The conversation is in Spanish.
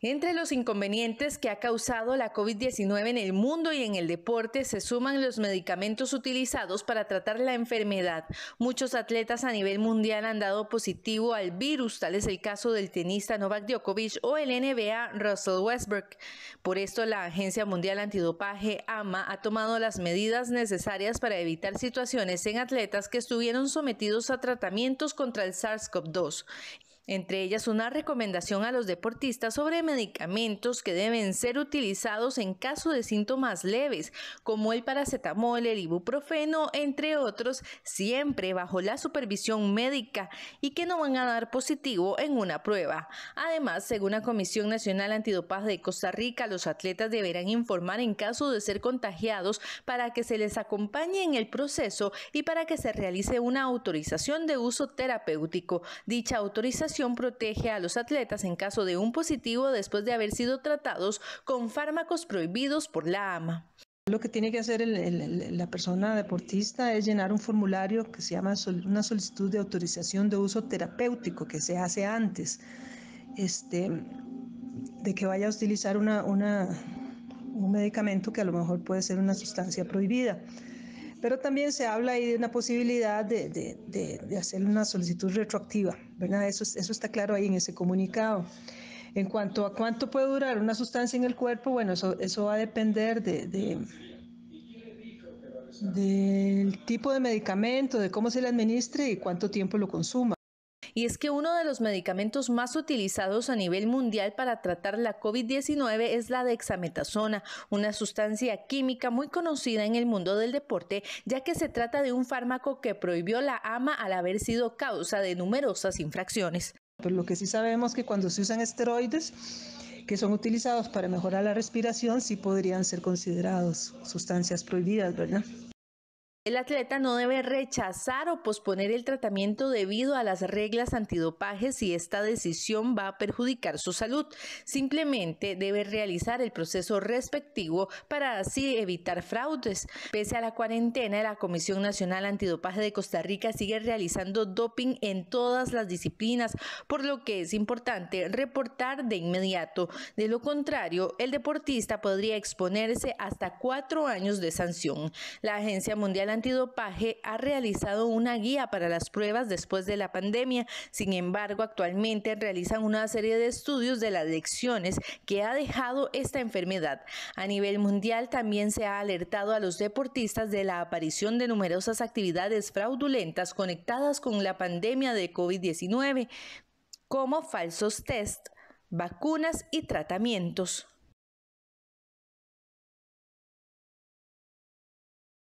Entre los inconvenientes que ha causado la COVID-19 en el mundo y en el deporte se suman los medicamentos utilizados para tratar la enfermedad. Muchos atletas a nivel mundial han dado positivo al virus, tal es el caso del tenista Novak Djokovic o el NBA Russell Westbrook. Por esto la Agencia Mundial Antidopaje AMA ha tomado las medidas necesarias para evitar situaciones en atletas que estuvieron sometidos a tratamientos contra el SARS-CoV-2 entre ellas una recomendación a los deportistas sobre medicamentos que deben ser utilizados en caso de síntomas leves, como el paracetamol, el ibuprofeno, entre otros, siempre bajo la supervisión médica y que no van a dar positivo en una prueba. Además, según la Comisión Nacional Antidopaz de Costa Rica, los atletas deberán informar en caso de ser contagiados para que se les acompañe en el proceso y para que se realice una autorización de uso terapéutico. Dicha autorización protege a los atletas en caso de un positivo después de haber sido tratados con fármacos prohibidos por la AMA. Lo que tiene que hacer la persona deportista es llenar un formulario que se llama una solicitud de autorización de uso terapéutico que se hace antes este, de que vaya a utilizar un medicamento que a lo mejor puede ser una sustancia prohibida. Pero también se habla ahí de una posibilidad de, de, hacer una solicitud retroactiva, ¿verdad? Eso, eso está claro ahí en ese comunicado. En cuanto a cuánto puede durar una sustancia en el cuerpo, bueno, eso, eso va a depender de, del tipo de medicamento, de cómo se le administre y cuánto tiempo lo consuma y es que uno de los medicamentos más utilizados a nivel mundial para tratar la COVID-19 es la dexametasona, una sustancia química muy conocida en el mundo del deporte, ya que se trata de un fármaco que prohibió la AMA al haber sido causa de numerosas infracciones. Pero pues lo que sí sabemos que cuando se usan esteroides que son utilizados para mejorar la respiración, sí podrían ser considerados sustancias prohibidas, ¿verdad? El atleta no debe rechazar o posponer el tratamiento debido a las reglas antidopaje si esta decisión va a perjudicar su salud. Simplemente debe realizar el proceso respectivo para así evitar fraudes. Pese a la cuarentena, la Comisión Nacional Antidopaje de Costa Rica sigue realizando doping en todas las disciplinas, por lo que es importante reportar de inmediato. De lo contrario, el deportista podría exponerse hasta cuatro años de sanción. La Agencia Mundial Antidopaje ha realizado una guía para las pruebas después de la pandemia. Sin embargo, actualmente realizan una serie de estudios de las lecciones que ha dejado esta enfermedad. A nivel mundial también se ha alertado a los deportistas de la aparición de numerosas actividades fraudulentas conectadas con la pandemia de COVID-19, como falsos test, vacunas y tratamientos.